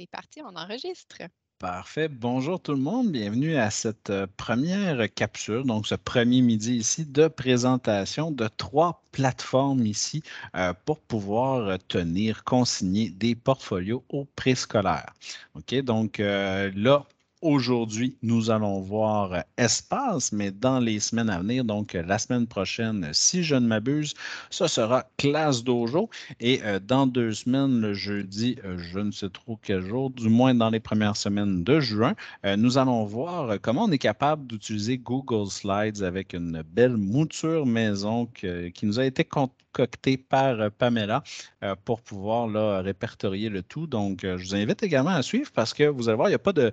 c'est parti, on enregistre. Parfait. Bonjour tout le monde. Bienvenue à cette euh, première capture, donc ce premier midi ici de présentation de trois plateformes ici euh, pour pouvoir euh, tenir, consigner des portfolios au préscolaires. OK, donc là, Aujourd'hui, nous allons voir euh, espace, mais dans les semaines à venir, donc euh, la semaine prochaine, euh, si je ne m'abuse, ce sera classe dojo. Et dans deux semaines, le jeudi, je ne sais trop quel jour, du moins dans les premières semaines de juin, nous allons voir comment on est capable d'utiliser Google Slides avec une belle mouture maison qui nous a été concoctée par Pamela pour pouvoir répertorier le tout. Donc, je vous invite également à suivre parce que vous allez voir, il n'y a pas de...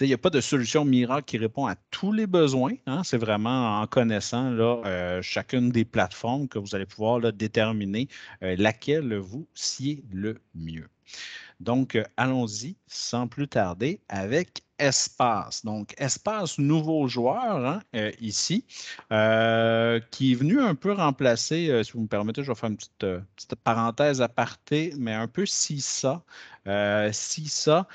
Il n'y a pas de solution miracle qui répond à tous les besoins. Hein. C'est vraiment en connaissant euh, chacune des plateformes que vous allez pouvoir déterminer euh, laquelle vous sied le mieux. Donc, euh, allons-y sans plus tarder avec Espace. Donc, Espace, nouveau joueur hein, ici, qui est venu un peu remplacer, si vous me permettez, je vais faire une petite, parenthèse à mais un peu si ça. si ça,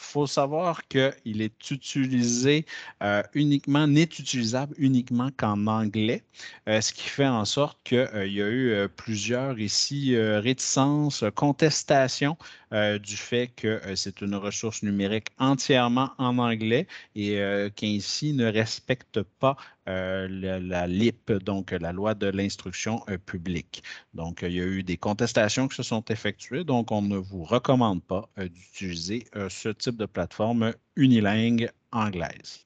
faut savoir qu'il est utilisé euh, uniquement, n'est utilisable uniquement qu'en anglais, euh, ce qui fait en sorte qu'il euh, y a eu plusieurs ici réticences, contestations du fait que c'est une ressource numérique entièrement en anglais et qu'ainsi ne respecte pas euh, la, LIP, donc euh, la loi de l'instruction euh, publique. Donc, il y a eu des contestations qui se sont effectuées, donc on ne vous recommande pas d'utiliser ce type de plateforme unilingue anglaise.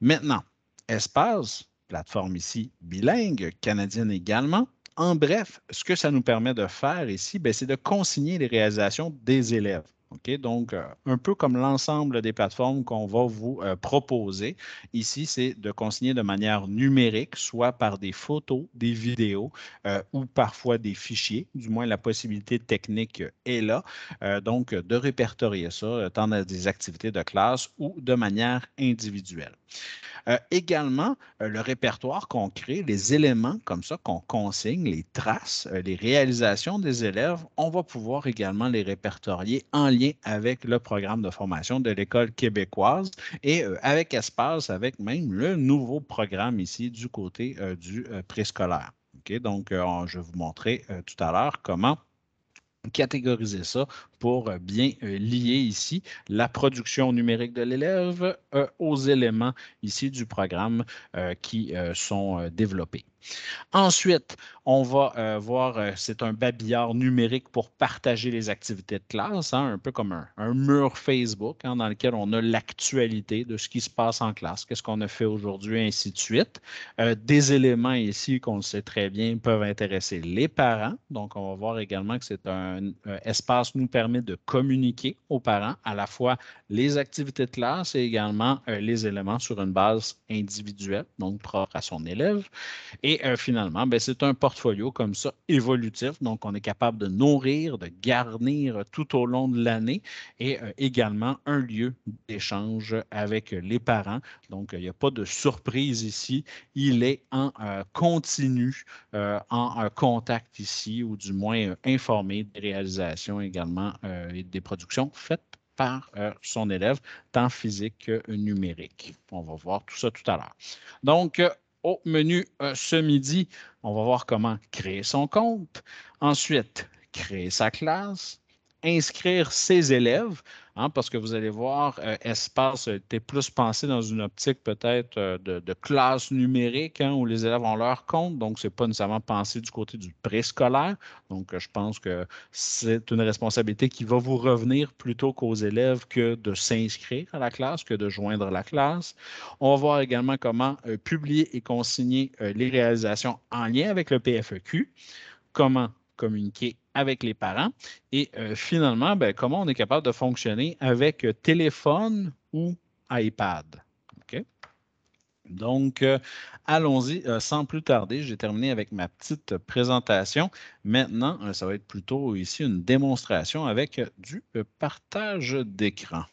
Maintenant, espace, plateforme ici bilingue, canadienne également. En bref, ce que ça nous permet de faire ici, ben, c'est de consigner les réalisations des élèves. OK, donc, euh, un peu comme l'ensemble des plateformes qu'on va vous euh, proposer, ici, c'est de consigner de manière numérique, soit par des photos, des vidéos euh, ou parfois des fichiers. Du moins, la possibilité technique est là. donc, de répertorier ça tant dans des activités de classe ou de manière individuelle. Euh, également, euh, le répertoire qu'on crée, les éléments comme ça qu'on consigne, les traces, euh, les réalisations des élèves, on va pouvoir également les répertorier en lien avec le programme de formation de l'école québécoise et avec Espace, avec même le nouveau programme ici du côté du préscolaire. donc, je vais vous montrer tout à l'heure comment catégoriser ça pour euh, bien euh, lier ici la production numérique de l'élève euh, aux éléments ici du programme qui sont développés. Ensuite, on va euh, voir, euh, c'est un babillard numérique pour partager les activités de classe, hein, un peu comme un, mur Facebook hein, dans lequel on a l'actualité de ce qui se passe en classe, qu'est-ce qu'on a fait aujourd'hui, ainsi de suite. Euh, des éléments ici qu'on sait très bien peuvent intéresser les parents. Donc, on va voir également que c'est un, un espace qui nous permet de communiquer aux parents à la fois les activités de classe et également les éléments sur une base individuelle, donc propre à son élève. Et euh, finalement, ben, c'est un portfolio comme ça évolutif. Donc, on est capable de nourrir, de garnir tout au long de l'année et euh, également un lieu d'échange avec les parents. Donc, il n'y a pas de surprise ici. Il est en euh, continu, en contact ici, ou du moins informé des réalisations également et des productions faites par son élève, tant physique que numérique. On va voir tout ça tout à l'heure. Donc, au menu euh, ce midi. On va voir comment créer son compte. Ensuite, créer sa classe, inscrire ses élèves. Hein, parce que vous allez voir, euh, espace était euh, plus pensé dans une optique peut-être euh, de, classe numérique hein, où les élèves ont leur compte, donc ce n'est pas nécessairement pensé du côté du préscolaire. Donc, je pense que c'est une responsabilité qui va vous revenir plutôt qu'aux élèves que de s'inscrire à la classe, que de joindre la classe. On va voir également comment publier et consigner les réalisations en lien avec le PFEQ, comment communiquer avec les parents. Et euh, finalement, ben, comment on est capable de fonctionner avec euh, téléphone ou iPad. Donc, euh, allons-y sans plus tarder. J'ai terminé avec ma petite présentation. Maintenant, ça va être plutôt ici une démonstration avec du partage d'écran.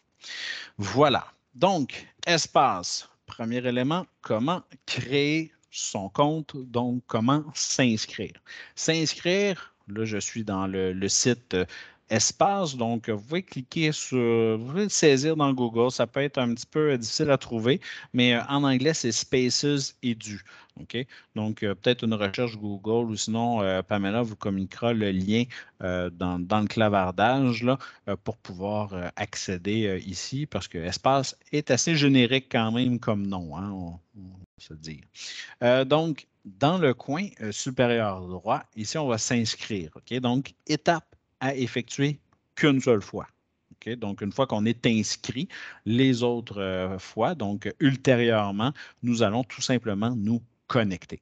Voilà. Donc, espace. Premier élément, comment créer son compte, donc comment s'inscrire. S'inscrire, Là, je suis dans le, site euh, espace. Donc, vous pouvez cliquer sur, vous pouvez le saisir dans Google. Ça peut être un petit peu euh, difficile à trouver, mais euh, en anglais, c'est Spaces Edu. OK? Donc, peut-être une recherche Google ou sinon, Pamela vous communiquera le lien dans, le clavardage là, pour pouvoir accéder ici parce que espace est assez générique quand même comme nom, hein, on, va se dire. donc, dans le coin euh, supérieur droit, ici, on va s'inscrire. Donc, étape à effectuer qu'une seule fois. Donc, une fois qu'on est inscrit, les autres euh, fois, donc ultérieurement, nous allons tout simplement nous connecter.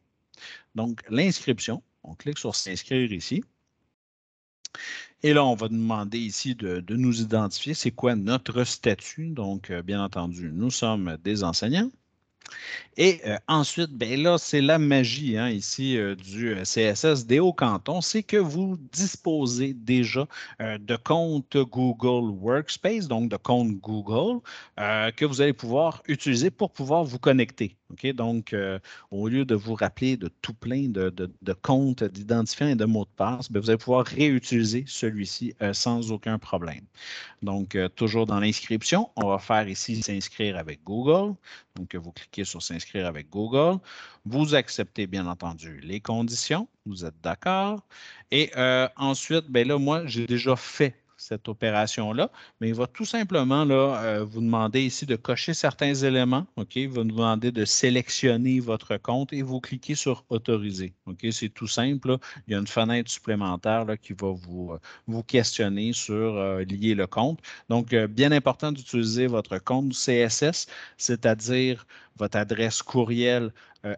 Donc, l'inscription, on clique sur s'inscrire ici. Et là, on va demander ici de, nous identifier, c'est quoi notre statut. Donc, euh, bien entendu, nous sommes des enseignants. Et euh, ensuite, ben là, c'est la magie hein, ici euh, du euh, CSS des hauts cantons, c'est que vous disposez déjà de compte Google Workspace, donc de compte Google, que vous allez pouvoir utiliser pour pouvoir vous connecter. OK? Donc, au lieu de vous rappeler de tout plein de, comptes, d'identifiants et de mots de passe, ben, vous allez pouvoir réutiliser celui-ci sans aucun problème. Donc, toujours dans l'inscription, on va faire ici s'inscrire avec Google. Donc, vous cliquez cliquez sur S'inscrire avec Google. Vous acceptez, bien entendu, les conditions. Vous êtes d'accord. Et euh, ensuite, ben là, moi, j'ai déjà fait cette opération-là, mais il va tout simplement là, euh, vous demander ici de cocher certains éléments. OK? Il va vous demander de sélectionner votre compte et vous cliquez sur Autoriser. OK? C'est tout simple. Il y a une fenêtre supplémentaire qui va vous, euh, vous questionner sur euh, lier le compte. Donc, bien important d'utiliser votre compte CSS, c'est-à-dire votre adresse courriel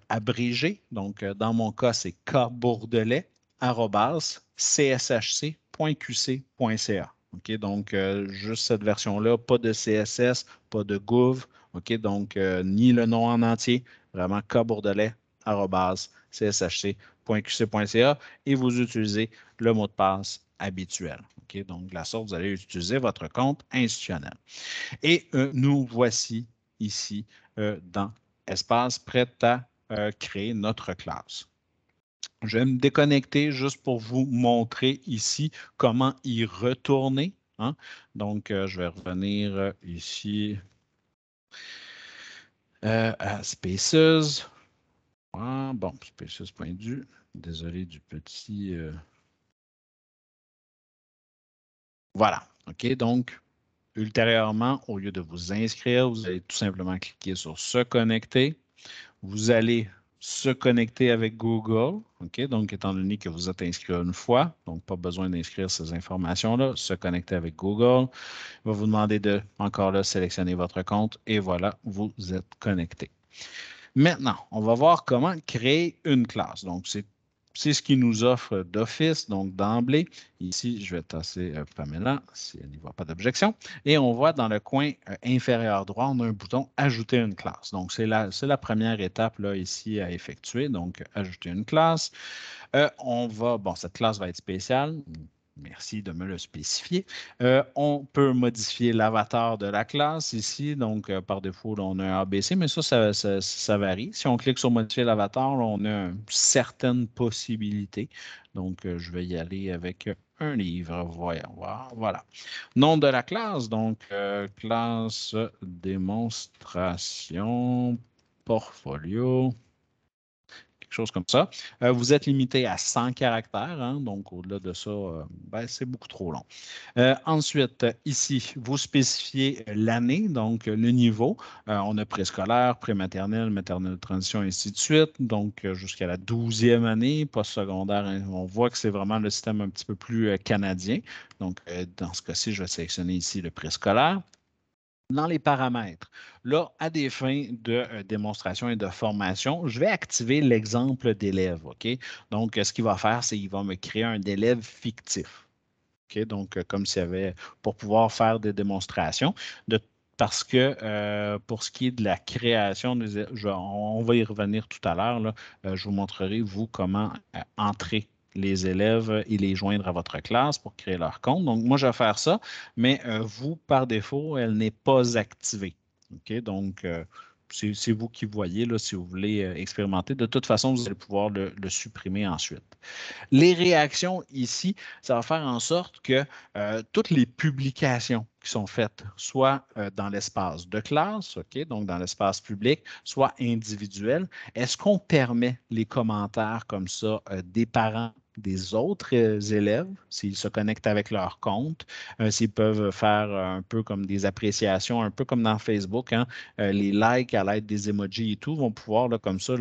abrégée. Donc, dans mon cas, c'est kbourdelet.cshc.qc.ca. OK, donc, euh, juste cette version-là, pas de CSS, pas de Gouv. OK, donc, euh, ni le nom en entier, vraiment cabourdelais.cshc.qc.ca et vous utilisez le mot de passe habituel. OK, donc, de la sorte, vous allez utiliser votre compte institutionnel. Et euh, nous voici ici dans Espace prêt à créer notre classe. Je vais me déconnecter juste pour vous montrer ici comment y retourner. Hein. Donc, euh, je vais revenir euh, ici euh, à Spaces. bon, Spaces Désolé du petit. Voilà. OK, donc, ultérieurement, au lieu de vous inscrire, vous allez tout simplement cliquer sur se connecter. Vous allez se connecter avec Google, OK? Donc, étant donné que vous êtes inscrit une fois, donc pas besoin d'inscrire ces informations-là, se connecter avec Google, il va vous demander de, encore là, sélectionner votre compte et voilà, vous êtes connecté. Maintenant, on va voir comment créer une classe. Donc, c'est c'est ce qu'il nous offre d'office, donc d'emblée. Ici, je vais tasser euh, Pamela si elle n'y voit pas d'objection. Et on voit dans le coin euh, inférieur droit, on a un bouton Ajouter une classe. Donc, c'est la, la, première étape là, ici à effectuer. Donc, ajouter une classe. Euh, on va, bon, cette classe va être spéciale, Merci de me le spécifier. Euh, on peut modifier l'avatar de la classe ici. Donc, euh, par défaut, on a un ABC, mais ça ça, varie. Si on clique sur modifier l'avatar, on a certaines possibilités. Donc, euh, je vais y aller avec un livre. Voyons voir. Voilà. Nom de la classe. Donc, classe démonstration portfolio chose comme ça. Euh, vous êtes limité à 100 caractères, hein, donc au-delà de ça, euh, ben, c'est beaucoup trop long. Euh, ensuite, ici, vous spécifiez l'année, donc le niveau. on a préscolaire, prématernelle, maternelle de transition, ainsi de suite, donc jusqu'à la 12e année, postsecondaire. Hein, on voit que c'est vraiment le système un petit peu plus canadien. Donc, dans ce cas-ci, je vais sélectionner ici le préscolaire dans les paramètres. Là, à des fins de euh, démonstration et de formation, je vais activer l'exemple d'élève. OK? Donc, ce qu'il va faire, c'est qu'il va me créer un élève fictif. OK? Donc, euh, comme s'il y avait pour pouvoir faire des démonstrations. parce que euh, pour ce qui est de la création, on va y revenir tout à l'heure. je vous montrerai, vous, comment entrer les élèves et les joindre à votre classe pour créer leur compte. Donc, moi, je vais faire ça, mais euh, vous, par défaut, elle n'est pas activée. OK? Donc, euh, c'est vous qui voyez là, si vous voulez euh, expérimenter. De toute façon, vous allez pouvoir le, supprimer ensuite. Les réactions ici, ça va faire en sorte que toutes les publications qui sont faites, soit dans l'espace de classe, OK, donc dans l'espace public, soit individuel, est-ce qu'on permet les commentaires comme ça des parents des autres euh, élèves, s'ils se connectent avec leur compte, euh, s'ils peuvent faire euh, un peu comme des appréciations, un peu comme dans Facebook, hein, les likes à l'aide des emojis et tout vont pouvoir comme ça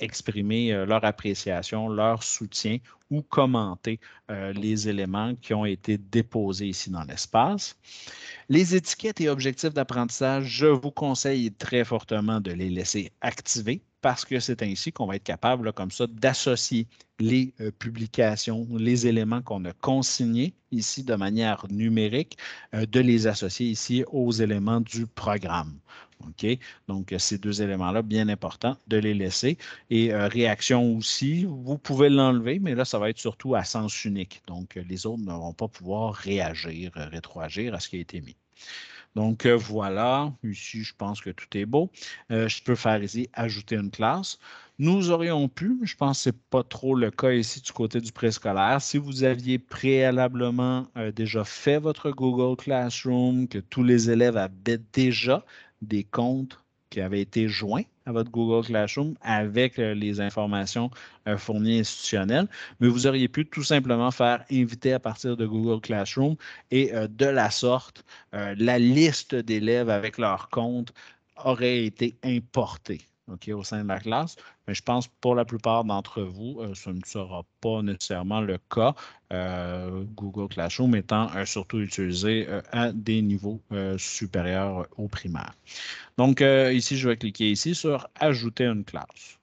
exprimer leur appréciation, leur soutien ou commenter les éléments qui ont été déposés ici dans l'espace. Les étiquettes et objectifs d'apprentissage, je vous conseille très fortement de les laisser activer parce que c'est ainsi qu'on va être capable, comme ça, d'associer les euh, publications, les éléments qu'on a consignés ici de manière numérique, euh, de les associer ici aux éléments du programme. OK? Donc, euh, ces deux éléments-là, bien importants de les laisser. Et euh, réaction aussi, vous pouvez l'enlever, mais là, ça va être surtout à sens unique. Donc, euh, les autres ne vont pas pouvoir réagir, rétroagir à ce qui a été mis. Donc, voilà. Ici, je pense que tout est beau. je peux faire ici ajouter une classe. Nous aurions pu, je pense que ce n'est pas trop le cas ici du côté du préscolaire, si vous aviez préalablement déjà fait votre Google Classroom, que tous les élèves avaient déjà des comptes qui avaient été joints à votre Google Classroom avec euh, les informations euh, fournies institutionnelles, mais vous auriez pu tout simplement faire inviter à partir de Google Classroom et euh, de la sorte, la liste d'élèves avec leurs comptes aurait été importée au sein de la classe. Mais je pense que pour la plupart d'entre vous, euh, ce ne sera pas nécessairement le cas. Euh, Google Classroom étant euh, surtout utilisé à des niveaux supérieurs au primaire. Donc ici, je vais cliquer ici sur Ajouter une classe.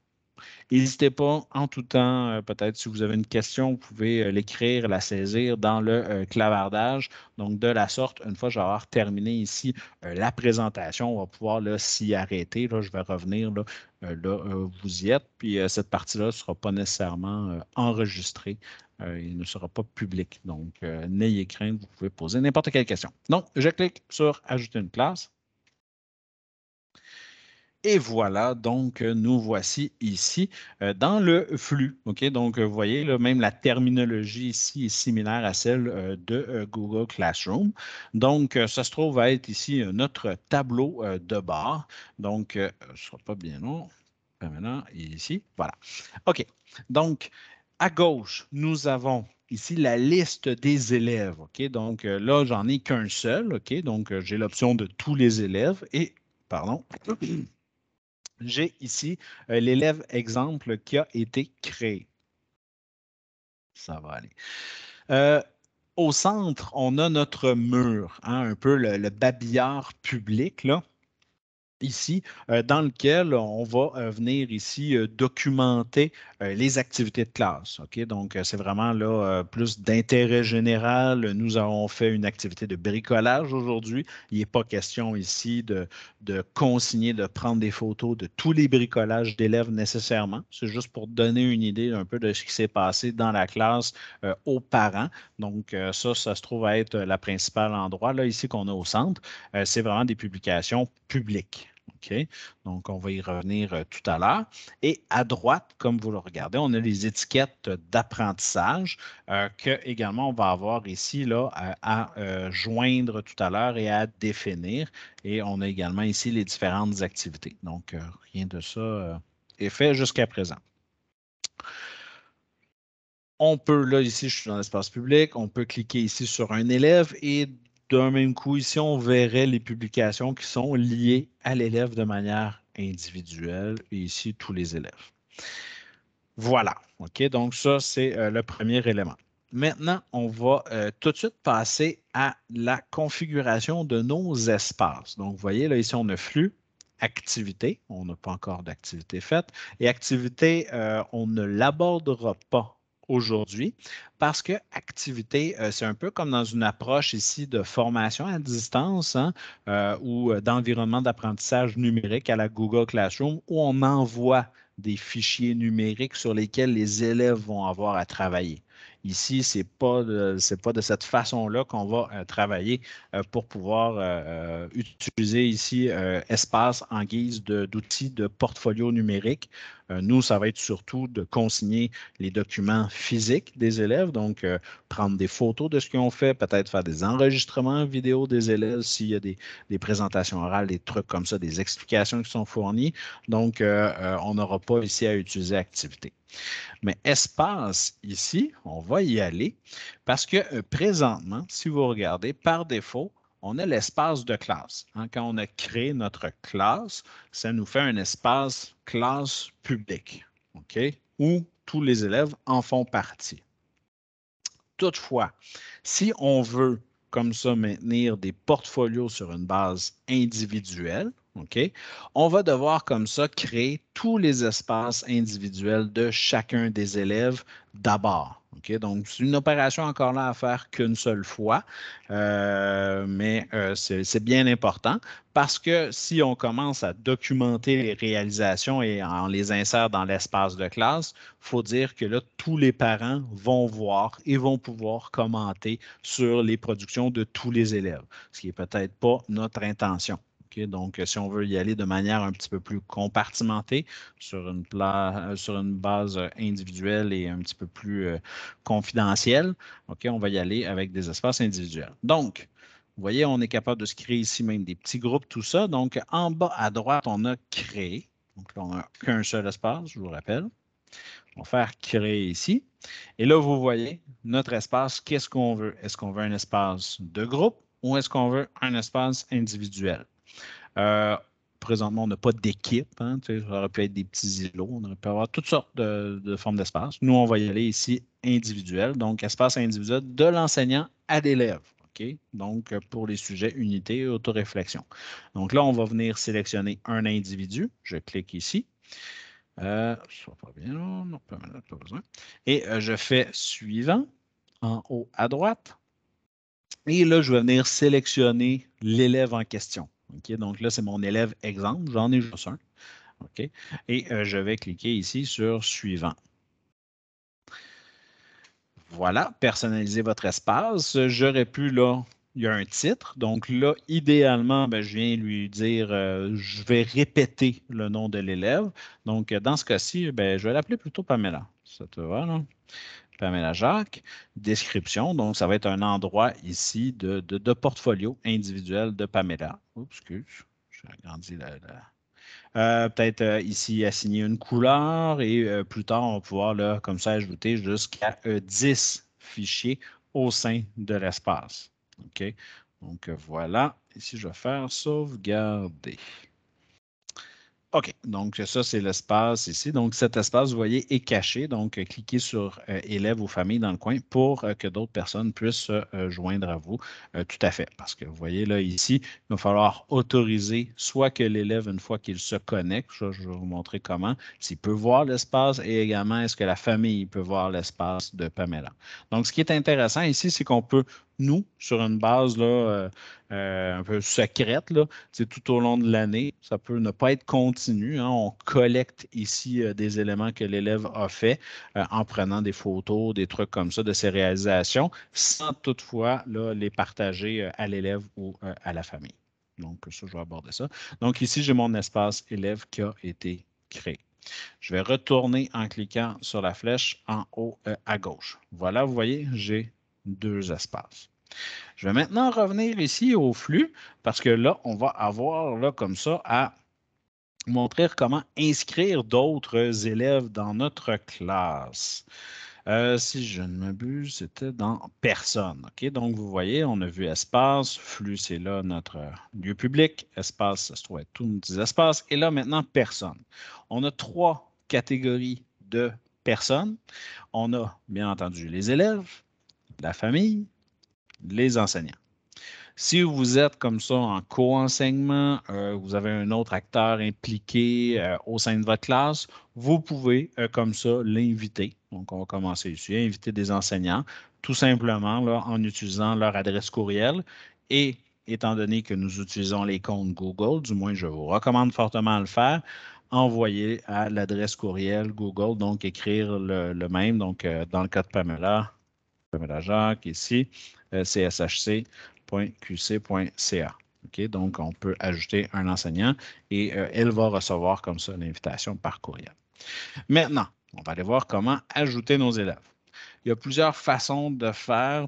N'hésitez pas en tout temps, euh, peut-être si vous avez une question, vous pouvez euh, l'écrire, la saisir dans le euh, clavardage. Donc, de la sorte, une fois que je terminé ici la présentation, on va pouvoir s'y arrêter. je vais revenir. Là, là vous y êtes. Puis cette partie-là ne sera pas nécessairement enregistrée. il ne sera pas public. Donc, n'ayez crainte, vous pouvez poser n'importe quelle question. Donc, je clique sur Ajouter une classe. Et voilà, donc euh, nous voici ici euh, dans le flux. OK, donc euh, vous voyez, là, même la terminologie ici est similaire à celle de Google Classroom. Donc, ça se trouve à être ici notre tableau de bord. Donc, je ne sera pas bien long. Maintenant, ici, voilà. OK, donc à gauche, nous avons ici la liste des élèves. OK, donc là, j'en ai qu'un seul. OK, donc j'ai l'option de tous les élèves et, pardon, j'ai ici euh, l'élève exemple qui a été créé. Ça va aller. Euh, au centre, on a notre mur, hein, un peu le, babillard public ici, euh, dans lequel on va euh, venir ici euh, documenter les activités de classe. Donc, c'est vraiment là plus d'intérêt général. Nous avons fait une activité de bricolage aujourd'hui. Il n'est pas question ici de, consigner, de prendre des photos de tous les bricolages d'élèves nécessairement. C'est juste pour donner une idée un peu de ce qui s'est passé dans la classe aux parents. Donc, ça, ça se trouve être la principale endroit là, ici qu'on a au centre. c'est vraiment des publications publiques. Ok, Donc, on va y revenir euh, tout à l'heure. Et à droite, comme vous le regardez, on a les étiquettes d'apprentissage euh, que également on va avoir ici là, à, euh, joindre tout à l'heure et à définir. Et on a également ici les différentes activités. Donc, rien de ça est fait jusqu'à présent. On peut, là, ici, je suis dans l'espace public, on peut cliquer ici sur un élève et d'un même coup, ici, on verrait les publications qui sont liées à l'élève de manière individuelle et ici, tous les élèves. Voilà. OK, donc ça, c'est euh, le premier élément. Maintenant, on va euh, tout de suite passer à la configuration de nos espaces. Donc, vous voyez, là, ici, on a flux, activité, on n'a pas encore d'activité faite, et activité, euh, on ne l'abordera pas aujourd'hui parce que activité, euh, c'est un peu comme dans une approche ici de formation à distance hein, euh, ou euh, d'environnement d'apprentissage numérique à la Google Classroom où on envoie des fichiers numériques sur lesquels les élèves vont avoir à travailler. Ici, ce n'est pas, pas, de cette façon-là qu'on va travailler pour pouvoir utiliser ici Espace en guise d'outils de, portfolio numérique. Euh, nous, ça va être surtout de consigner les documents physiques des élèves, donc euh, prendre des photos de ce qu'ils ont fait, peut-être faire des enregistrements vidéo des élèves s'il y a des, présentations orales, des trucs comme ça, des explications qui sont fournies. Donc, euh, on n'aura pas ici à utiliser activité. Mais espace, ici, on va y aller parce que présentement, si vous regardez, par défaut, on a l'espace de classe. Hein, quand on a créé notre classe, ça nous fait un espace classe publique, OK, où tous les élèves en font partie. Toutefois, si on veut comme ça maintenir des portfolios sur une base individuelle, OK, On va devoir comme ça créer tous les espaces individuels de chacun des élèves d'abord. OK, Donc, c'est une opération encore là à faire qu'une seule fois, euh, mais euh, c'est bien important parce que si on commence à documenter les réalisations et on les insère dans l'espace de classe, il faut dire que là, tous les parents vont voir et vont pouvoir commenter sur les productions de tous les élèves, ce qui n'est peut-être pas notre intention donc, si on veut y aller de manière un petit peu plus compartimentée sur une, euh, base euh, individuelle et un petit peu plus euh, confidentielle, on va y aller avec des espaces individuels. Donc, vous voyez, on est capable de se créer ici même des petits groupes, tout ça. Donc, en bas à droite, on a créé. Donc là, on n'a qu'un seul espace, je vous rappelle. On va faire créer ici. Et là, vous voyez notre espace, qu'est-ce qu'on veut? Est-ce qu'on veut un espace de groupe ou est-ce qu'on veut un espace individuel? Euh, présentement, on n'a pas d'équipe. Hein, ça aurait pu être des petits îlots. On aurait pu avoir toutes sortes de, formes d'espace. Nous, on va y aller ici individuel. Donc, espace individuel de l'enseignant à l'élève. Donc, pour les sujets unité et autoréflexion. Donc là, on va venir sélectionner un individu. Je clique ici. Euh, va pas bien, pas, pas besoin. Et euh, je fais suivant en haut à droite. Et là, je vais venir sélectionner l'élève en question. Ok, donc là, c'est mon élève exemple. J'en ai juste un. Et euh, je vais cliquer ici sur Suivant. Voilà, personnaliser votre espace. J'aurais pu, là, il y a un titre. Donc là, idéalement, ben, je viens lui dire, euh, je vais répéter le nom de l'élève. Donc, dans ce cas-ci, ben, je vais l'appeler plutôt Pamela. Ça te va, là? Pamela Jacques. Description, donc ça va être un endroit ici de, de, portfolio individuel de Pamela. Oups, excuse, j'ai agrandi la, euh, Peut-être euh, ici assigner une couleur et euh, plus tard, on va pouvoir, là, comme ça, ajouter jusqu'à 10 fichiers au sein de l'espace. OK? Donc voilà, ici je vais faire sauvegarder. OK, donc ça, c'est l'espace ici. Donc cet espace, vous voyez, est caché. Donc euh, cliquez sur euh, élève ou famille dans le coin pour euh, que d'autres personnes puissent se joindre à vous. tout à fait, parce que vous voyez là ici, il va falloir autoriser soit que l'élève, une fois qu'il se connecte, je vais vous montrer comment, s'il peut voir l'espace et également est-ce que la famille peut voir l'espace de Pamela. Donc ce qui est intéressant ici, c'est qu'on peut nous, sur une base euh, euh, un peu secrète, tout au long de l'année. Ça peut ne pas être continu. Hein. on collecte ici euh, des éléments que l'élève a fait en prenant des photos, des trucs comme ça de ses réalisations, sans toutefois les partager à l'élève ou à la famille. Donc, ça, je vais aborder ça. Donc, ici, j'ai mon espace élève qui a été créé. Je vais retourner en cliquant sur la flèche en haut à gauche. Voilà, vous voyez, j'ai deux espaces. Je vais maintenant revenir ici au flux parce que là, on va avoir là, comme ça à montrer comment inscrire d'autres élèves dans notre classe. Euh, si je ne m'abuse, c'était dans personne. OK? Donc, vous voyez, on a vu espace, flux, c'est là notre lieu public, espace, ça se trouve tous nos petits espaces, et là maintenant personne. On a trois catégories de personnes. On a, bien entendu, les élèves, la famille, les enseignants. Si vous êtes comme ça en co-enseignement, euh, vous avez un autre acteur impliqué euh, au sein de votre classe, vous pouvez euh, comme ça l'inviter. Donc, on va commencer ici, inviter des enseignants, tout simplement là, en utilisant leur adresse courriel. Et étant donné que nous utilisons les comptes Google, du moins je vous recommande fortement à le faire, envoyer à l'adresse courriel Google, donc écrire le même, donc dans le cas de Pamela, ici, euh, cshc.qc.ca. donc, on peut ajouter un enseignant et euh, elle va recevoir comme ça l'invitation par courriel. Maintenant, on va aller voir comment ajouter nos élèves. Il y a plusieurs façons de faire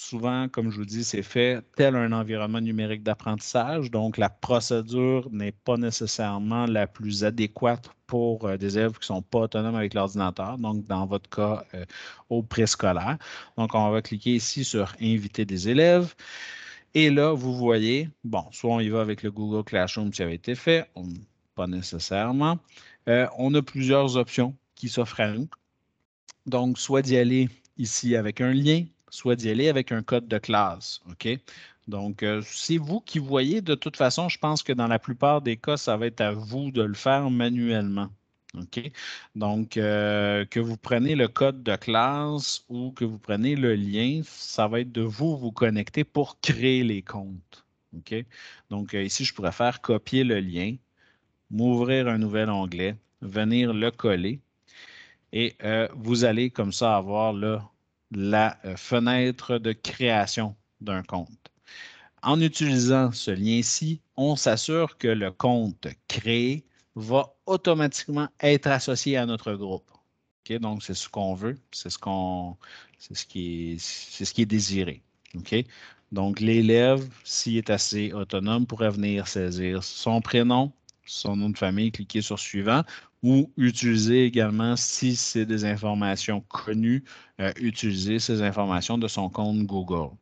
souvent, comme je vous dis, c'est fait tel un environnement numérique d'apprentissage. Donc, la procédure n'est pas nécessairement la plus adéquate pour euh, des élèves qui ne sont pas autonomes avec l'ordinateur, donc dans votre cas, euh, au préscolaire. Donc, on va cliquer ici sur Inviter des élèves. Et là, vous voyez, bon, soit on y va avec le Google Classroom qui avait été fait, pas nécessairement. Euh, on a plusieurs options qui s'offrent à nous. Donc, soit d'y aller ici avec un lien, soit d'y aller avec un code de classe. OK? Donc, euh, c'est vous qui voyez. De toute façon, je pense que dans la plupart des cas, ça va être à vous de le faire manuellement. OK? Donc, euh, que vous prenez le code de classe ou que vous prenez le lien, ça va être de vous vous connecter pour créer les comptes. OK? Donc, euh, ici, je pourrais faire copier le lien, m'ouvrir un nouvel onglet, venir le coller et vous allez comme ça avoir là la euh, fenêtre de création d'un compte. En utilisant ce lien-ci, on s'assure que le compte créé va automatiquement être associé à notre groupe. Donc, c'est ce qu'on veut, c'est ce, ce qui est, désiré. Donc, l'élève, s'il est assez autonome, pourrait venir saisir son prénom, son nom de famille, cliquer sur Suivant ou utiliser également, si c'est des informations connues, euh, utiliser ces informations de son compte Google.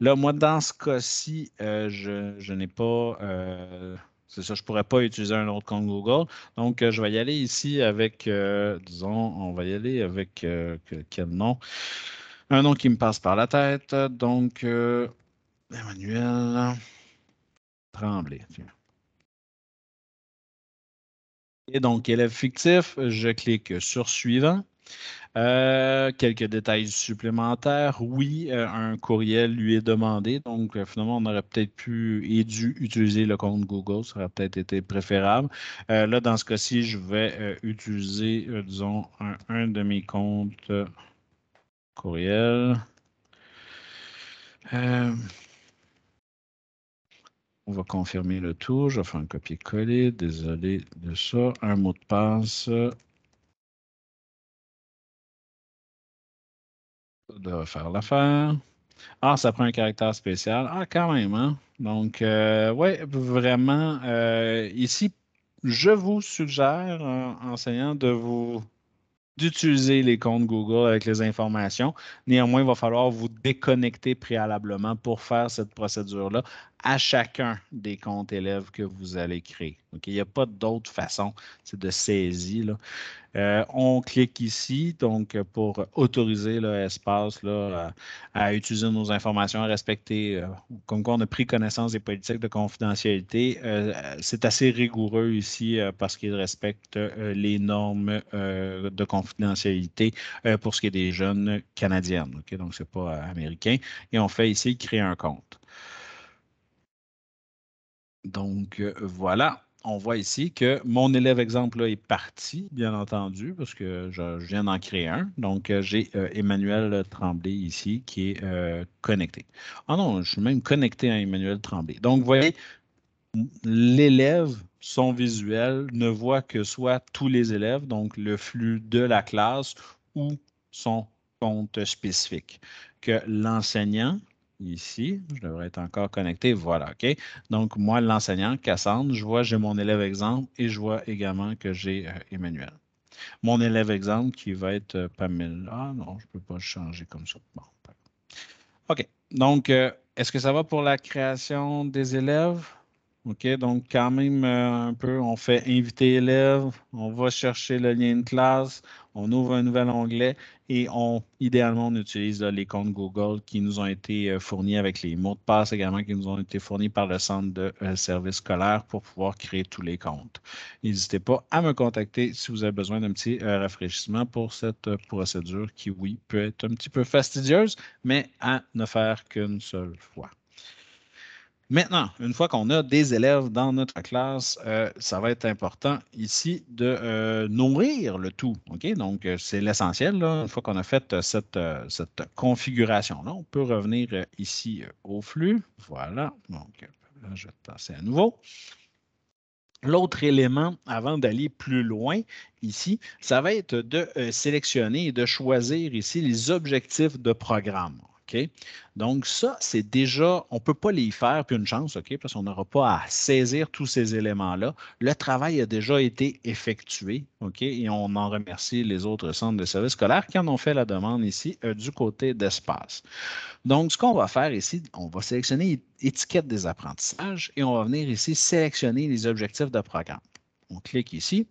Là, moi, dans ce cas-ci, euh, je, n'ai pas, euh, c'est ça, je ne pourrais pas utiliser un autre compte Google. Donc, je vais y aller ici avec, disons, on va y aller avec quel nom? Un nom qui me passe par la tête. Donc, Emmanuel Tremblay. Tiens. Et donc, élève fictif, je clique sur suivant. Euh, quelques détails supplémentaires. Oui, euh, un courriel lui est demandé. Donc, euh, finalement, on aurait peut-être pu et dû utiliser le compte Google. Ça aurait peut-être été préférable. là, dans ce cas-ci, je vais utiliser, disons, un, de mes comptes courriel. On va confirmer le tout. Je vais faire un copier-coller. Désolé de ça. Un mot de passe. De faire l'affaire. Ah, ça prend un caractère spécial. Ah, quand même, hein? Donc, euh, oui, vraiment, euh, ici, je vous suggère, euh, enseignant, de vous d'utiliser les comptes Google avec les informations. Néanmoins, il va falloir vous déconnecter préalablement pour faire cette procédure-là à chacun des comptes élèves que vous allez créer. Donc Il n'y a pas d'autre façon de saisir. Euh, on clique ici donc pour autoriser l'espace là, à, utiliser nos informations, à respecter. Euh, comme quoi on a pris connaissance des politiques de confidentialité. Euh, c'est assez rigoureux ici parce qu'il respecte les normes de confidentialité pour ce qui est des jeunes canadiennes. Donc, ce n'est pas américain. Et on fait ici créer un compte. Donc, euh, voilà. On voit ici que mon élève exemple est parti, bien entendu, parce que je, viens d'en créer un. Donc, euh, j'ai euh, Emmanuel Tremblay ici qui est connecté. Ah non, je suis même connecté à Emmanuel Tremblay. Donc, vous voyez, l'élève, son visuel, ne voit que soit tous les élèves, donc le flux de la classe ou son compte spécifique, que l'enseignant ici. Je devrais être encore connecté. Voilà, OK. Donc, moi, l'enseignant, Cassandre, je vois, j'ai mon élève exemple et je vois également que j'ai euh, Emmanuel. Mon élève exemple qui va être euh, Pamela. Ah, non, je ne peux pas changer comme ça. OK. Donc, euh, est-ce que ça va pour la création des élèves? OK, donc quand même un peu, on fait inviter élève, on va chercher le lien de classe, on ouvre un nouvel onglet et on, idéalement, on utilise les comptes Google qui nous ont été euh, fournis avec les mots de passe également qui nous ont été fournis par le centre de euh, service services scolaires pour pouvoir créer tous les comptes. N'hésitez pas à me contacter si vous avez besoin d'un petit euh, rafraîchissement pour cette procédure qui, oui, peut être un petit peu fastidieuse, mais à ne faire qu'une seule fois. Maintenant, une fois qu'on a des élèves dans notre classe, euh, ça va être important ici de euh, nourrir le tout. Donc, euh, c'est l'essentiel. Une fois qu'on a fait cette, configuration-là, on peut revenir ici au flux. Voilà. Donc, là, je vais passer à nouveau. L'autre élément, avant d'aller plus loin ici, ça va être de sélectionner et de choisir ici les objectifs de programme. Donc, ça, c'est déjà, on ne peut pas les faire, puis une chance, OK, parce qu'on n'aura pas à saisir tous ces éléments-là. Le travail a déjà été effectué, OK, et on en remercie les autres centres de services scolaires qui en ont fait la demande ici euh, du côté d'espace. Donc, ce qu'on va faire ici, on va sélectionner étiquette des apprentissages et on va venir ici sélectionner les objectifs de programme. On clique ici.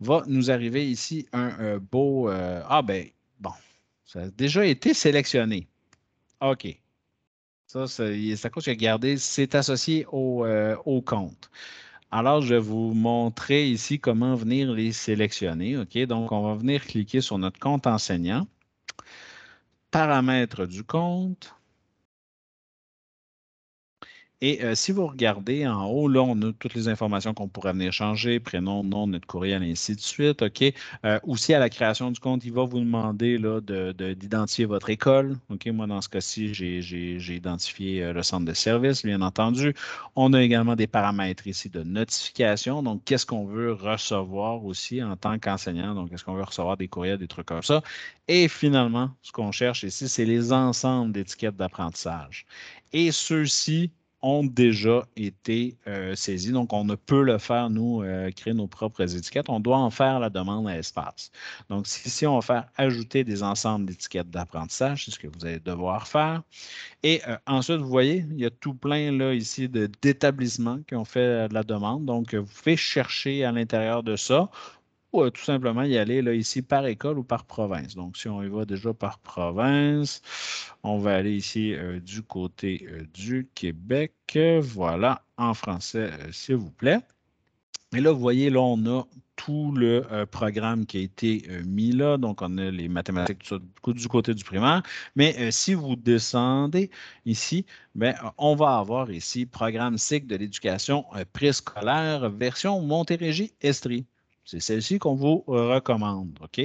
Va nous arriver ici un, euh, beau... Euh, ah ben, bon, ça a déjà été sélectionné. OK. Ça, c'est à cause que garder, c'est associé au, euh, au, compte. Alors, je vais vous montrer ici comment venir les sélectionner. OK, donc on va venir cliquer sur notre compte enseignant, paramètres du compte, et euh, si vous regardez en haut, là, on a toutes les informations qu'on pourrait venir changer, prénom, nom, notre courriel, ainsi de suite. OK. Euh, aussi, à la création du compte, il va vous demander d'identifier votre école. OK. Moi, dans ce cas-ci, j'ai, identifié euh, le centre de service, bien entendu. On a également des paramètres ici de notification. Donc, qu'est-ce qu'on veut recevoir aussi en tant qu'enseignant? Donc, est-ce qu'on veut recevoir des courriels, des trucs comme ça? Et finalement, ce qu'on cherche ici, c'est les ensembles d'étiquettes d'apprentissage. Et ceux-ci ont déjà été euh, saisis. saisies. Donc, on ne peut le faire, nous, euh, créer nos propres étiquettes. On doit en faire la demande à espace. Donc, ici, on va faire ajouter des ensembles d'étiquettes d'apprentissage, c'est ce que vous allez devoir faire. Et euh, ensuite, vous voyez, il y a tout plein là, ici d'établissements qui ont fait la demande. Donc, vous pouvez chercher à l'intérieur de ça. Ou euh, tout simplement y aller là, ici par école ou par province. Donc, si on y va déjà par province, on va aller ici euh, du côté euh, du Québec. Voilà, en français, s'il vous plaît. Et là, vous voyez, là, on a tout le programme qui a été mis là. Donc, on a les mathématiques du, côté du primaire. Mais si vous descendez ici, ben on va avoir ici programme cycle de l'éducation préscolaire version Montérégie-Estrie. C'est celle-ci qu'on vous recommande. OK?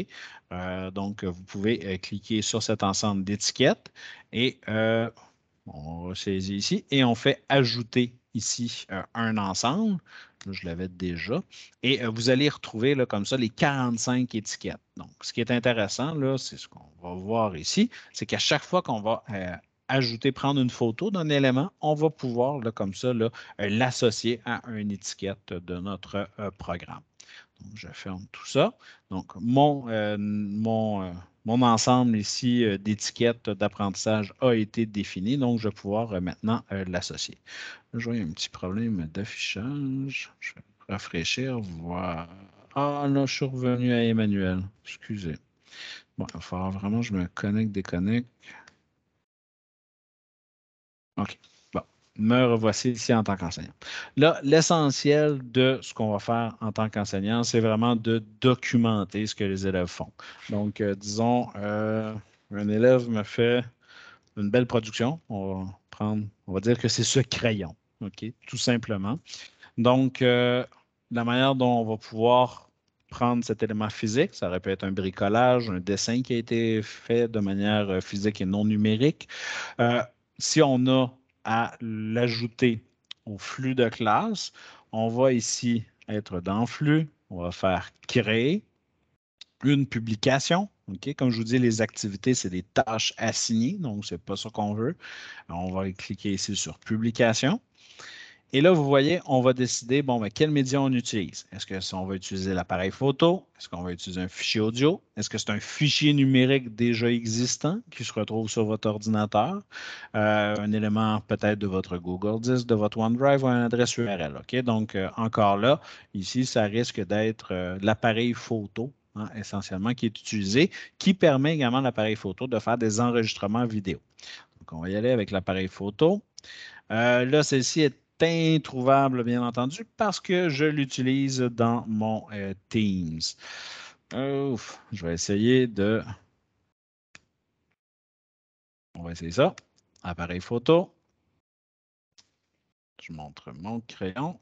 Euh, donc, vous pouvez euh, cliquer sur cet ensemble d'étiquettes et euh, on saisit ici et on fait ajouter ici un ensemble. Je l'avais déjà. Et vous allez retrouver là, comme ça les 45 étiquettes. Donc, ce qui est intéressant, c'est ce qu'on va voir ici, c'est qu'à chaque fois qu'on va ajouter, prendre une photo d'un élément, on va pouvoir comme ça l'associer à une étiquette de notre programme. Donc, je ferme tout ça. Donc, mon, euh, mon, euh, mon ensemble ici euh, d'étiquettes d'apprentissage a été défini. Donc, je vais pouvoir maintenant l'associer. Je vois un petit problème d'affichage. Je vais rafraîchir. Voir. Ah, là, je suis revenu à Emmanuel. Excusez. Bon, il va falloir vraiment que je me connecte, déconnecte. OK me revoici ici en tant qu'enseignant. Là, l'essentiel de ce qu'on va faire en tant qu'enseignant, c'est vraiment de documenter ce que les élèves font. Donc, euh, disons, euh, un élève me fait une belle production. On va, on va dire que c'est ce crayon, OK, tout simplement. Donc, euh, la manière dont on va pouvoir prendre cet élément physique. Ça aurait pu être un bricolage, un dessin qui a été fait de manière physique et non numérique. si on a à l'ajouter au flux de classe. On va ici être dans Flux, on va faire Créer, une publication. Comme je vous dis, les activités, c'est des tâches assignées, donc ce n'est pas ça qu'on veut. on va cliquer ici sur Publication. Et là, vous voyez, on va décider, bon, mais quel média on utilise. Est-ce que si on va utiliser l'appareil photo? Est-ce qu'on va utiliser un fichier audio? Est-ce que c'est un fichier numérique déjà existant qui se retrouve sur votre ordinateur? Euh, un élément peut-être de votre Google Disk, de votre OneDrive ou une adresse URL. OK? Donc, euh, encore là, ici, ça risque d'être euh, l'appareil photo hein, essentiellement qui est utilisé, qui permet également à l'appareil photo de faire des enregistrements vidéo. Donc, on va y aller avec l'appareil photo. là, celle-ci est introuvable, bien entendu, parce que je l'utilise dans mon euh, Teams. je vais essayer de... On va essayer ça. Appareil photo. Je montre mon crayon.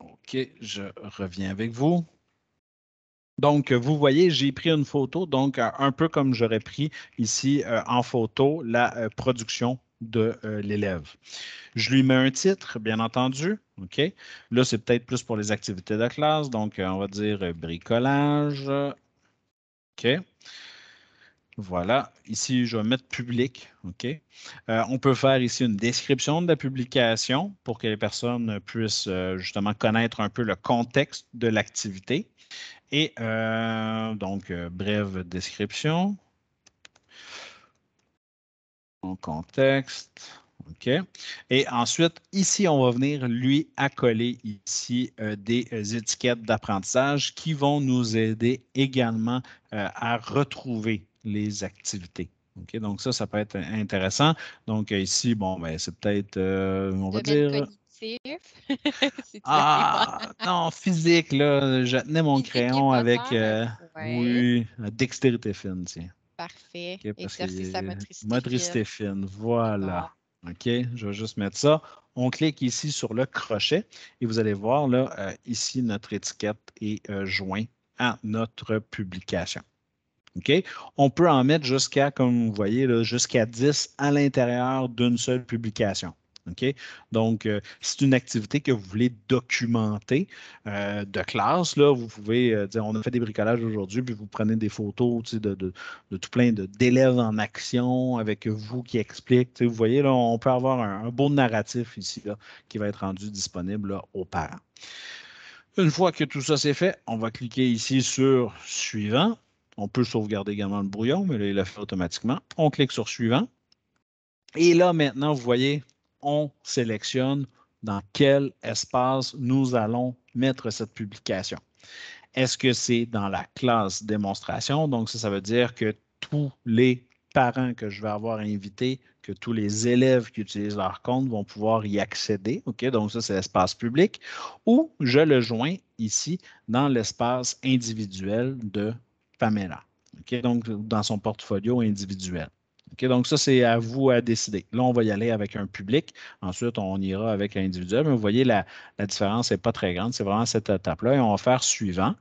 OK, je reviens avec vous. Donc, vous voyez, j'ai pris une photo, donc un peu comme j'aurais pris ici euh, en photo la euh, production de euh, l'élève. Je lui mets un titre, bien entendu. OK. Là, c'est peut-être plus pour les activités de classe, donc on va dire bricolage. OK. Voilà, ici, je vais mettre public. OK. on peut faire ici une description de la publication pour que les personnes puissent justement connaître un peu le contexte de l'activité. Et euh, donc, euh, brève description. En contexte. OK. Et ensuite, ici, on va venir lui accoler ici euh, des étiquettes d'apprentissage qui vont nous aider également à retrouver les activités. OK, donc ça, ça peut être intéressant. Donc ici, bon, ben, c'est peut-être, on va dire... ah, non, physique, là. Je tenais mon crayon avec euh, oui, dextérité fine, tiens. Parfait. Exercice à motricité, motricité fine. Voilà. OK, je vais juste mettre ça. On clique ici sur le crochet et vous allez voir, là, euh, ici, notre étiquette est joint euh, jointe à notre publication. Ok, On peut en mettre jusqu'à, comme vous voyez, jusqu'à 10 à l'intérieur d'une seule publication. Donc, euh, c'est une activité que vous voulez documenter euh, de classe. Là, vous pouvez euh, dire on a fait des bricolages aujourd'hui, puis vous prenez des photos de, tout plein d'élèves en action avec vous qui explique. vous voyez, là, on peut avoir un, beau narratif ici qui va être rendu disponible aux parents. Une fois que tout ça c'est fait, on va cliquer ici sur Suivant. On peut sauvegarder également le brouillon, mais là, il l'a fait automatiquement. On clique sur Suivant. Et là, maintenant, vous voyez, on sélectionne dans quel espace nous allons mettre cette publication. Est-ce que c'est dans la classe démonstration? Donc, ça, ça veut dire que tous les parents que je vais avoir invités, que tous les élèves qui utilisent leur compte vont pouvoir y accéder. OK, donc ça, c'est l'espace public. Ou je le joins ici dans l'espace individuel de Pamela. donc, dans son portfolio individuel donc, ça, c'est à vous à décider. Là, on va y aller avec un public. Ensuite, on ira avec l'individuel. Mais vous voyez, la, différence n'est pas très grande. C'est vraiment cette étape-là. Et on va faire suivant.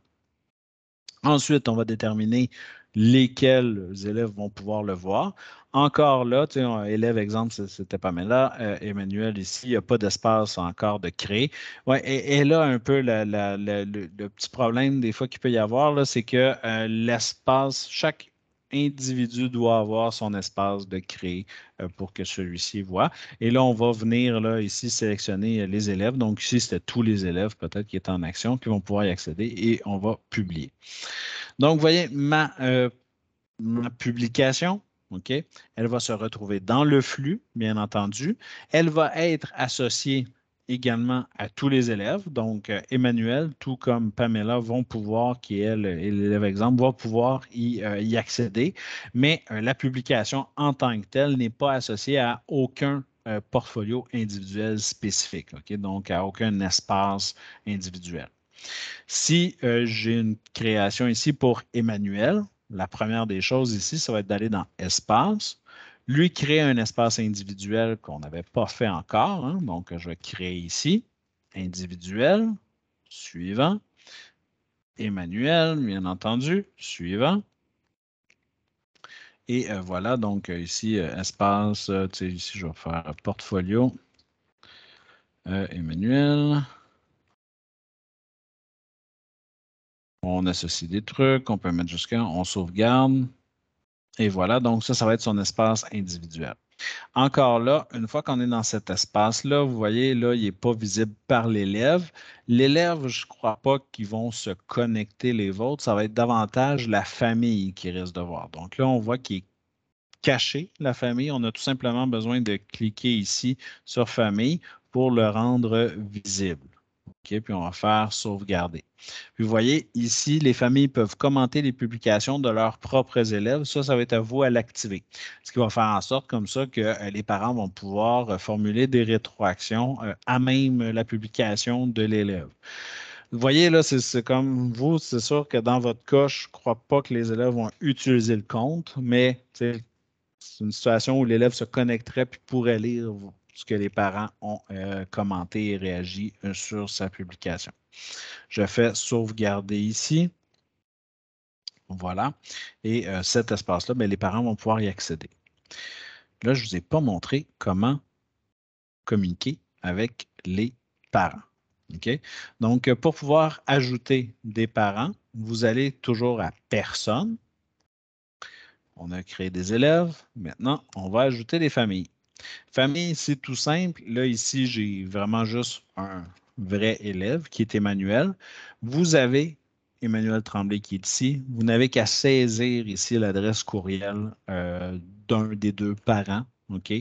Ensuite, on va déterminer lesquels élèves vont pouvoir le voir. Encore là, tu sais, élève exemple, c'était pas mal là. Euh, Emmanuel ici, il n'y a pas d'espace encore de créer. Ouais, et, là, un peu le, petit problème des fois qu'il peut y avoir, c'est que euh, l'espace, chaque individu doit avoir son espace de créer euh, pour que celui-ci voit. Et là, on va venir là, ici sélectionner euh, les élèves. Donc ici, c'était tous les élèves peut-être qui étaient en action qui vont pouvoir y accéder et on va publier. Donc, vous voyez, ma euh, publication, OK, elle va se retrouver dans le flux, bien entendu. Elle va être associée également à tous les élèves. Donc, euh, Emmanuel, tout comme Pamela, vont pouvoir, qui est l'élève exemple, vont pouvoir y, euh, accéder. Mais euh, la publication en tant que telle n'est pas associée à aucun portfolio individuel spécifique, donc à aucun espace individuel. Si j'ai une création ici pour Emmanuel, la première des choses ici, ça va être d'aller dans Espace lui créer un espace individuel qu'on n'avait pas fait encore. Hein, donc, je vais créer ici, individuel, suivant. Emmanuel, bien entendu, suivant. Et euh, voilà, donc euh, ici, euh, espace, espace, sais, ici, je vais faire portfolio. Emmanuel. On associe des trucs, on peut mettre jusqu'à, on sauvegarde. Et voilà, donc ça, ça va être son espace individuel. Encore là, une fois qu'on est dans cet espace-là, vous voyez, là, il n'est pas visible par l'élève. L'élève, je ne crois pas qu'ils vont se connecter les vôtres. Ça va être davantage la famille qui risque de voir. Donc là, on voit qu'il est caché, la famille. On a tout simplement besoin de cliquer ici sur famille pour le rendre visible puis on va faire sauvegarder. vous voyez, ici, les familles peuvent commenter les publications de leurs propres élèves. Ça, ça va être à vous à l'activer. Ce qui va faire en sorte comme ça que euh, les parents vont pouvoir euh, formuler des rétroactions euh, à même la publication de l'élève. Vous voyez, là, c'est comme vous, c'est sûr que dans votre cas, je ne crois pas que les élèves vont utiliser le compte, mais c'est une situation où l'élève se connecterait puis pourrait lire vous ce que les parents ont euh, commenté et réagi euh, sur sa publication. Je fais sauvegarder ici. Voilà. Et euh, cet espace-là, ben, les parents vont pouvoir y accéder. Là, je ne vous ai pas montré comment communiquer avec les parents. OK. Donc, pour pouvoir ajouter des parents, vous allez toujours à personne. On a créé des élèves. Maintenant, on va ajouter des familles. Famille, c'est tout simple. Là, ici, j'ai vraiment juste un vrai élève qui est Emmanuel. Vous avez Emmanuel Tremblay qui est ici. Vous n'avez qu'à saisir ici l'adresse courriel euh, d'un des deux parents. OK?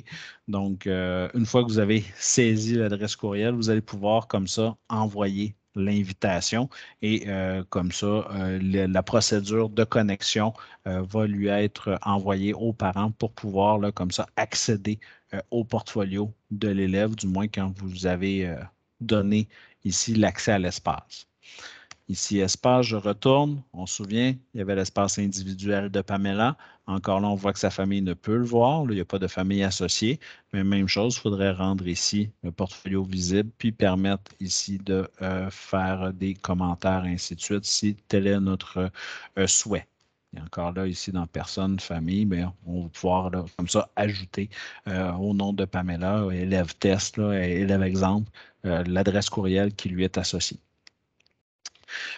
Donc, euh, une fois que vous avez saisi l'adresse courriel, vous allez pouvoir comme ça envoyer l'invitation et euh, comme ça, euh, la procédure de connexion euh, va lui être envoyée aux parents pour pouvoir, là, comme ça, accéder au portfolio de l'élève, du moins quand vous avez donné ici l'accès à l'espace. Ici, espace, je retourne. On se souvient, il y avait l'espace individuel de Pamela. Encore là, on voit que sa famille ne peut le voir. il n'y a pas de famille associée. Mais même chose, il faudrait rendre ici le portfolio visible, puis permettre ici de euh, faire des commentaires, ainsi de suite, si tel est notre euh, souhait. Et encore là, ici, dans personne, famille, mais ben, on va pouvoir, comme ça, ajouter euh, au nom de Pamela, élève test, élève exemple, l'adresse courriel qui lui est associée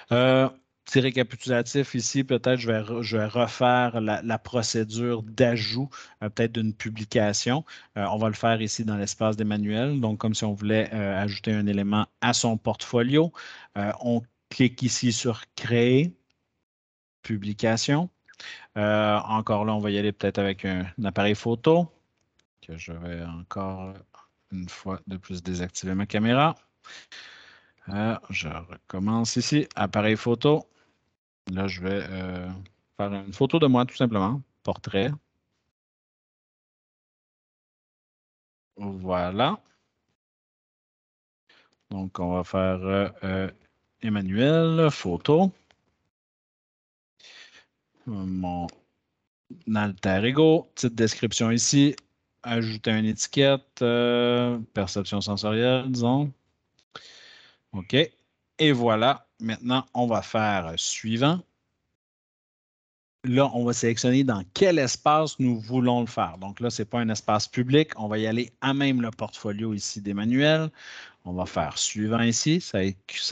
petit euh, récapitulatif ici, peut-être je vais, je refaire la, procédure d'ajout, euh, peut-être d'une publication. Euh, on va le faire ici dans l'espace des manuels, donc comme si on voulait ajouter un élément à son portfolio. on clique ici sur Créer, Publication. encore là, on va y aller peut-être avec un, appareil photo, que je vais encore une fois de plus désactiver ma caméra. Ah, je recommence ici, appareil photo. Là, je vais euh, faire une photo de moi tout simplement, portrait. Voilà. Donc, on va faire euh, euh, Emmanuel, photo. Mon alter ego, petite description ici. Ajouter une étiquette, perception sensorielle, disons. OK. Et voilà. Maintenant, on va faire suivant. Là, on va sélectionner dans quel espace nous voulons le faire. Donc là, ce n'est pas un espace public. On va y aller à même le portfolio ici d'Emmanuel. On va faire suivant ici. Ça,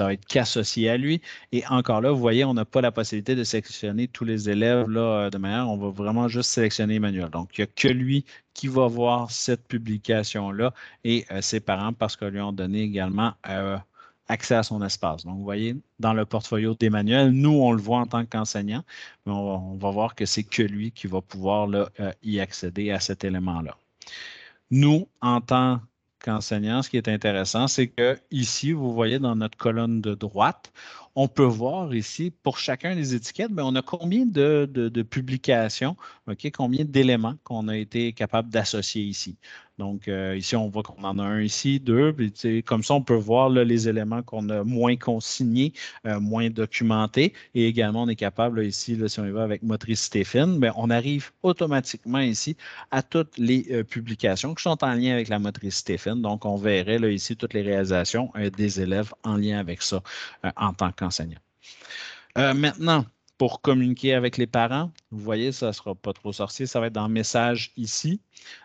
va être qu'associé à lui. Et encore là, vous voyez, on n'a pas la possibilité de sélectionner tous les élèves là, euh, de manière. On va vraiment juste sélectionner Emmanuel. Donc, il n'y a que lui qui va voir cette publication-là et euh, ses parents parce qu'ils lui ont donné également euh, accès à son espace. Donc, vous voyez, dans le portfolio d'Emmanuel, nous, on le voit en tant qu'enseignant, mais on va, voir que c'est que lui qui va pouvoir euh, y accéder à cet élément-là. Nous, en tant qu'enseignant, ce qui est intéressant, c'est que ici, vous voyez dans notre colonne de droite, on peut voir ici pour chacun des étiquettes, mais ben, on a combien de, publications, combien d'éléments qu'on a été capable d'associer ici. Donc, euh, ici, on voit qu'on en a un ici, deux. Puis, comme ça, on peut voir les éléments qu'on a moins consignés, euh, moins documentés. Et également, on est capable ici, là, si on y va avec motricité fine, ben, on arrive automatiquement ici à toutes les euh, publications qui sont en lien avec la motricité fine. Donc, on verrait là, ici toutes les réalisations des élèves en lien avec ça en tant qu'enseignant. maintenant, pour communiquer avec les parents. Vous voyez, ça ne sera pas trop sorcier, ça va être dans Message ici.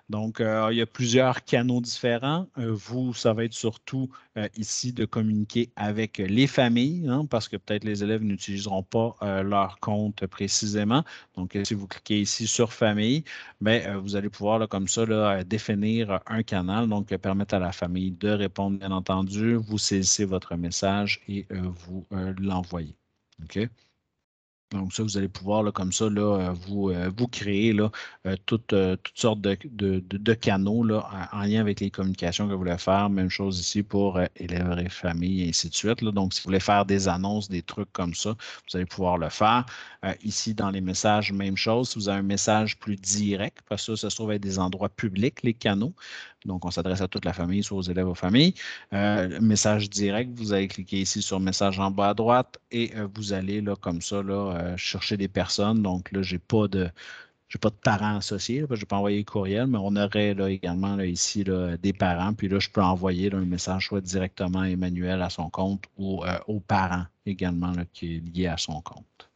Donc, euh, il y a plusieurs canaux différents. Euh, vous, ça va être surtout euh, ici de communiquer avec les familles, hein, parce que peut-être les élèves n'utiliseront pas leur compte précisément. Donc, si vous cliquez ici sur Famille, ben, vous allez pouvoir, comme ça, définir un canal, donc permettre à la famille de répondre, bien entendu. Vous saisissez votre message et vous l'envoyez. OK? Donc ça, vous allez pouvoir là, comme ça là, euh, vous, euh, vous créer là, euh, toutes, toutes, sortes de, de, canaux là, en lien avec les communications que vous voulez faire. Même chose ici pour élèves et familles et ainsi de suite. Donc, si vous voulez faire des annonces, des trucs comme ça, vous allez pouvoir le faire. ici, dans les messages, même chose. Si vous avez un message plus direct, parce que ça, se trouve être des endroits publics, les canaux. Donc, on s'adresse à toute la famille, soit aux élèves, aux familles. message direct, vous allez cliquer ici sur message en bas à droite et vous allez là, comme ça là, euh, chercher des personnes. Donc là, j'ai pas de pas de parents associés, je n'ai pas envoyé peux courriel, mais on aurait là, également ici des parents. Puis là, je peux envoyer un message soit directement à Emmanuel à son compte ou euh, aux parents également qui est lié à son compte.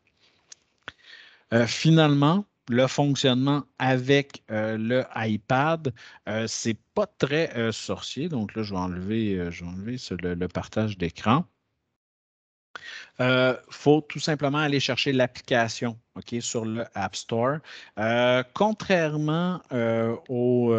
Euh, finalement, le fonctionnement avec le iPad, c'est pas très sorcier. Donc là, je vais enlever, je le, partage d'écran. Il euh, faut tout simplement aller chercher l'application ok, sur le App Store. Euh, contrairement euh, aux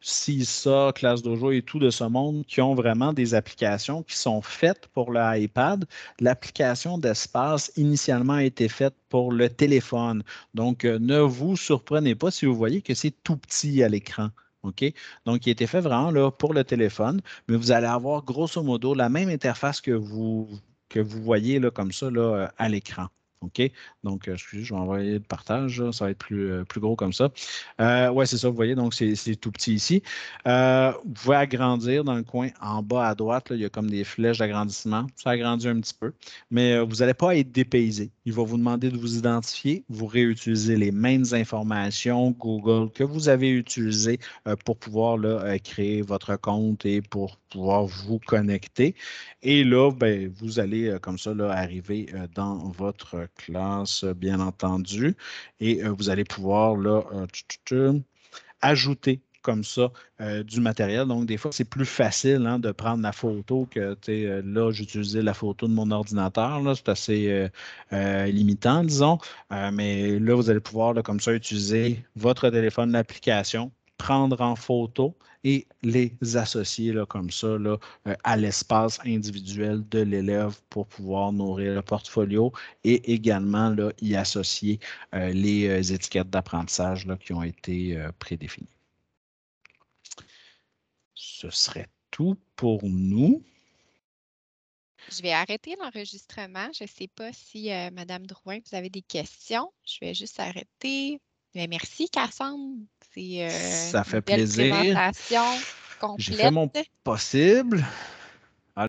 CISA, Classe Dojo et tout de ce monde qui ont vraiment des applications qui sont faites pour le iPad, l'application d'espace initialement a été faite pour le téléphone. Donc, ne vous surprenez pas si vous voyez que c'est tout petit à l'écran. ok. Donc, il a été fait vraiment là, pour le téléphone, mais vous allez avoir grosso modo la même interface que vous que vous voyez là, comme ça là, à l'écran. OK? Donc, euh, excusez, je vais envoyer le partage. Ça va être plus, euh, plus gros comme ça. Oui, euh, ouais, c'est ça. Vous voyez, donc c'est tout petit ici. vous pouvez agrandir dans le coin en bas à droite. il y a comme des flèches d'agrandissement. Ça agrandit un petit peu. Mais vous n'allez pas être dépaysé. Il va vous demander de vous identifier. Vous réutilisez les mêmes informations Google que vous avez utilisées pour pouvoir créer votre compte et pour pouvoir vous connecter. Et là, ben, vous allez comme ça arriver dans votre classe euh, bien entendu. Et euh, vous allez pouvoir là, euh, ajouter comme ça du matériel. Donc, des fois, c'est plus facile hein, de prendre la photo que, tu là, j'utilisais la photo de mon ordinateur. c'est assez limitant, disons. mais là, vous allez pouvoir, comme ça, utiliser votre téléphone, l'application, prendre en photo et les associer là, comme ça euh, à l'espace individuel de l'élève pour pouvoir nourrir le portfolio et également là, y associer euh, les euh, étiquettes d'apprentissage qui ont été prédéfinies. Ce serait tout pour nous. Je vais arrêter l'enregistrement. Je ne sais pas si, Madame Drouin, vous avez des questions. Je vais juste arrêter. merci, Cassandre. C'est euh, ça fait plaisir. J'ai fait mon possible.